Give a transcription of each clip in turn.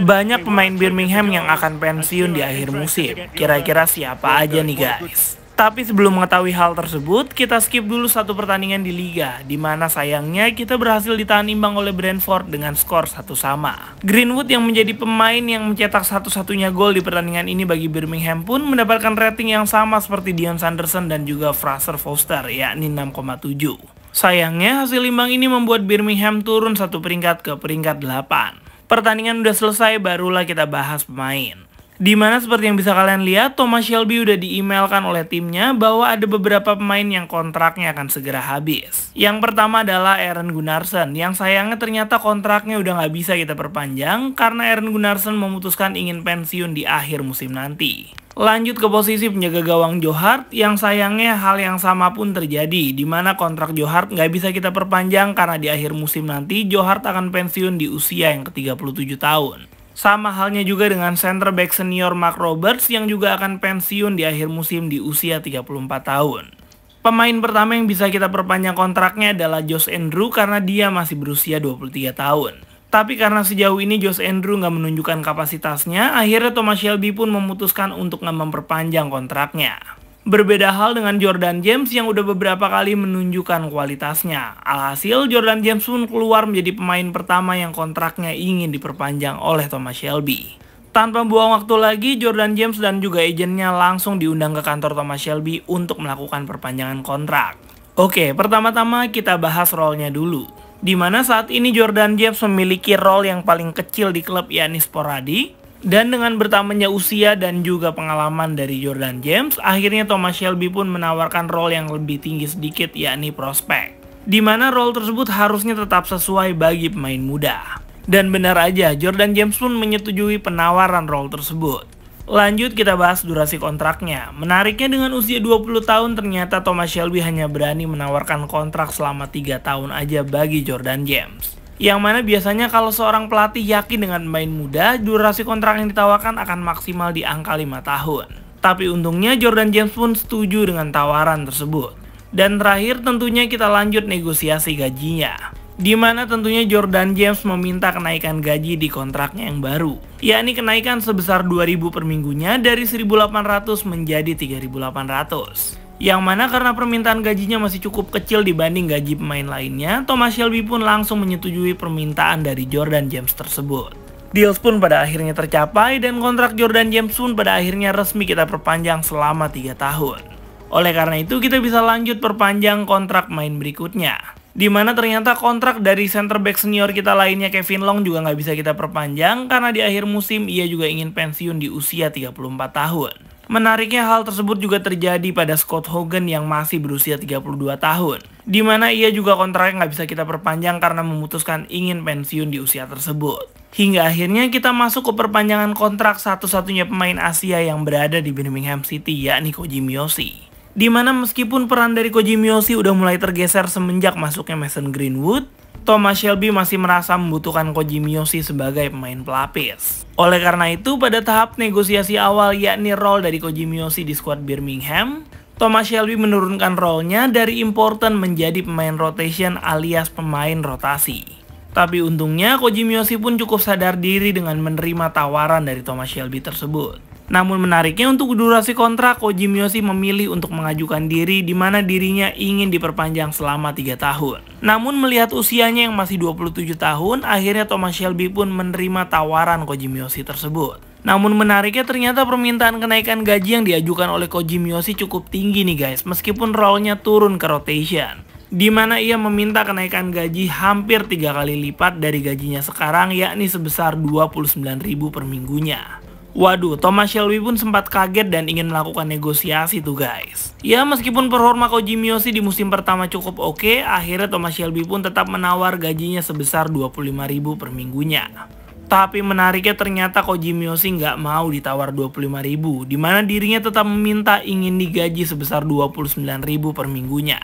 Banyak pemain Birmingham yang akan pensiun di akhir musim. Kira-kira siapa aja nih guys? Tapi sebelum mengetahui hal tersebut, kita skip dulu satu pertandingan di Liga, di mana sayangnya kita berhasil ditahan imbang oleh Brentford dengan skor satu sama. Greenwood yang menjadi pemain yang mencetak satu-satunya gol di pertandingan ini bagi Birmingham pun mendapatkan rating yang sama seperti Dion Sanderson dan juga Fraser Foster, yakni 6,7. Sayangnya hasil imbang ini membuat Birmingham turun satu peringkat ke peringkat 8 pertandingan udah selesai barulah kita bahas pemain. Dimana seperti yang bisa kalian lihat, Thomas Shelby udah emailkan oleh timnya bahwa ada beberapa pemain yang kontraknya akan segera habis. Yang pertama adalah Aaron Gunnarsson, yang sayangnya ternyata kontraknya udah nggak bisa kita perpanjang karena Aaron Gunnarsson memutuskan ingin pensiun di akhir musim nanti. Lanjut ke posisi penjaga gawang Johart yang sayangnya hal yang sama pun terjadi di mana kontrak Johart nggak bisa kita perpanjang karena di akhir musim nanti Johart akan pensiun di usia yang ke-37 tahun. Sama halnya juga dengan center back senior Mark Roberts yang juga akan pensiun di akhir musim di usia 34 tahun. Pemain pertama yang bisa kita perpanjang kontraknya adalah Josh Andrew karena dia masih berusia 23 tahun. Tapi karena sejauh ini Josh Andrew nggak menunjukkan kapasitasnya, akhirnya Thomas Shelby pun memutuskan untuk nggak memperpanjang kontraknya. Berbeda hal dengan Jordan James yang udah beberapa kali menunjukkan kualitasnya. Alhasil, Jordan James pun keluar menjadi pemain pertama yang kontraknya ingin diperpanjang oleh Thomas Shelby. Tanpa buang waktu lagi, Jordan James dan juga agennya langsung diundang ke kantor Thomas Shelby untuk melakukan perpanjangan kontrak. Oke, pertama-tama kita bahas role-nya dulu di mana saat ini Jordan James memiliki role yang paling kecil di klub Yanis Poradi. Dan dengan bertambahnya usia dan juga pengalaman dari Jordan James, akhirnya Thomas Shelby pun menawarkan role yang lebih tinggi sedikit yakni prospek. Di mana role tersebut harusnya tetap sesuai bagi pemain muda. Dan benar aja, Jordan James pun menyetujui penawaran role tersebut. Lanjut kita bahas durasi kontraknya. Menariknya dengan usia 20 tahun ternyata Thomas Shelby hanya berani menawarkan kontrak selama 3 tahun aja bagi Jordan James. Yang mana biasanya kalau seorang pelatih yakin dengan main muda, durasi kontrak yang ditawarkan akan maksimal di angka 5 tahun. Tapi untungnya Jordan James pun setuju dengan tawaran tersebut. Dan terakhir tentunya kita lanjut negosiasi gajinya di mana tentunya Jordan James meminta kenaikan gaji di kontraknya yang baru, yakni kenaikan sebesar 2.000 per minggunya dari 1.800 menjadi 3.800. Yang mana karena permintaan gajinya masih cukup kecil dibanding gaji pemain lainnya, Thomas Shelby pun langsung menyetujui permintaan dari Jordan James tersebut. Deals pun pada akhirnya tercapai dan kontrak Jordan James pun pada akhirnya resmi kita perpanjang selama 3 tahun. Oleh karena itu kita bisa lanjut perpanjang kontrak main berikutnya di mana ternyata kontrak dari center back senior kita lainnya Kevin Long juga nggak bisa kita perpanjang karena di akhir musim ia juga ingin pensiun di usia 34 tahun. Menariknya hal tersebut juga terjadi pada Scott Hogan yang masih berusia 32 tahun. Di mana ia juga kontraknya nggak bisa kita perpanjang karena memutuskan ingin pensiun di usia tersebut. Hingga akhirnya kita masuk ke perpanjangan kontrak satu-satunya pemain Asia yang berada di Birmingham City yakni Koji Miyoshi. Di mana meskipun peran dari Koji Miyoshi udah mulai tergeser semenjak masuknya Mason Greenwood, Thomas Shelby masih merasa membutuhkan Koji Miyoshi sebagai pemain pelapis. Oleh karena itu, pada tahap negosiasi awal yakni role dari Koji Miyoshi di skuad Birmingham, Thomas Shelby menurunkan role-nya dari important menjadi pemain rotation alias pemain rotasi. Tapi untungnya Koji Miyoshi pun cukup sadar diri dengan menerima tawaran dari Thomas Shelby tersebut. Namun menariknya untuk durasi kontrak, Koji Miyoshi memilih untuk mengajukan diri di mana dirinya ingin diperpanjang selama 3 tahun. Namun melihat usianya yang masih 27 tahun, akhirnya Thomas Shelby pun menerima tawaran Koji Miyoshi tersebut. Namun menariknya ternyata permintaan kenaikan gaji yang diajukan oleh Koji Miyoshi cukup tinggi nih guys, meskipun role-nya turun ke rotation di mana ia meminta kenaikan gaji hampir tiga kali lipat dari gajinya sekarang yakni sebesar 29.000 per minggunya. Waduh, Thomas Shelby pun sempat kaget dan ingin melakukan negosiasi tuh guys. Ya, meskipun performa Koji Miyoshi di musim pertama cukup oke, okay, akhirnya Thomas Shelby pun tetap menawar gajinya sebesar ribu per minggunya. Tapi menariknya ternyata Koji Miyoshi nggak mau ditawar 25.000, di mana dirinya tetap meminta ingin digaji sebesar ribu per minggunya.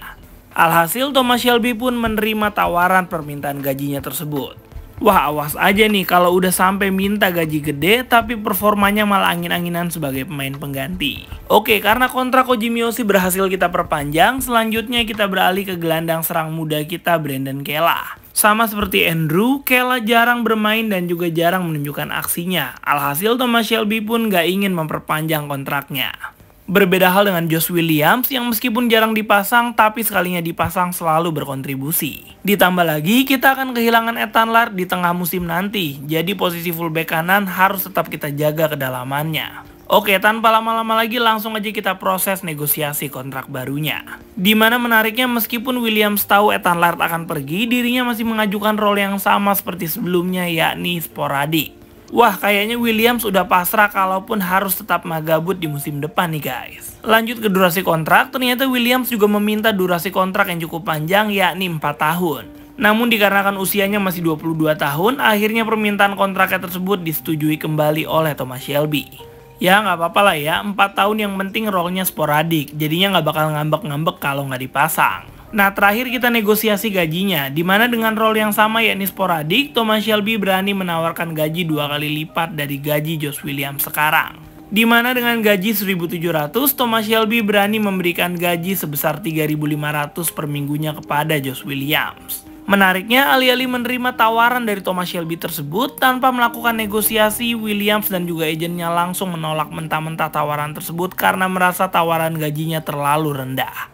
Alhasil Thomas Shelby pun menerima tawaran permintaan gajinya tersebut. Wah awas aja nih kalau udah sampai minta gaji gede tapi performanya malah angin-anginan sebagai pemain pengganti. Oke, karena kontrak Koji Miyoshi berhasil kita perpanjang, selanjutnya kita beralih ke gelandang serang muda kita Brandon Kela. Sama seperti Andrew, Kela jarang bermain dan juga jarang menunjukkan aksinya. Alhasil Thomas Shelby pun gak ingin memperpanjang kontraknya. Berbeda hal dengan Josh Williams yang meskipun jarang dipasang tapi sekalinya dipasang selalu berkontribusi. Ditambah lagi kita akan kehilangan Ethan Lard di tengah musim nanti, jadi posisi fullback kanan harus tetap kita jaga kedalamannya. Oke, tanpa lama-lama lagi langsung aja kita proses negosiasi kontrak barunya. Dimana menariknya meskipun Williams tahu Ethan Lard akan pergi, dirinya masih mengajukan role yang sama seperti sebelumnya yakni sporadik. Wah, kayaknya Williams sudah pasrah kalaupun harus tetap magabut di musim depan nih guys. Lanjut ke durasi kontrak, ternyata Williams juga meminta durasi kontrak yang cukup panjang yakni 4 tahun. Namun dikarenakan usianya masih 22 tahun, akhirnya permintaan kontraknya tersebut disetujui kembali oleh Thomas Shelby. Ya nggak apa-apa lah ya, 4 tahun yang penting rollnya sporadik, jadinya nggak bakal ngambek-ngambek kalau nggak dipasang. Nah, terakhir kita negosiasi gajinya, di mana dengan role yang sama yakni sporadik, Thomas Shelby berani menawarkan gaji dua kali lipat dari gaji Josh Williams sekarang. Di mana dengan gaji 1.700, Thomas Shelby berani memberikan gaji sebesar 3.500 per minggunya kepada Josh Williams. Menariknya, alih-alih menerima tawaran dari Thomas Shelby tersebut, tanpa melakukan negosiasi, Williams dan juga agennya langsung menolak mentah-mentah tawaran tersebut karena merasa tawaran gajinya terlalu rendah.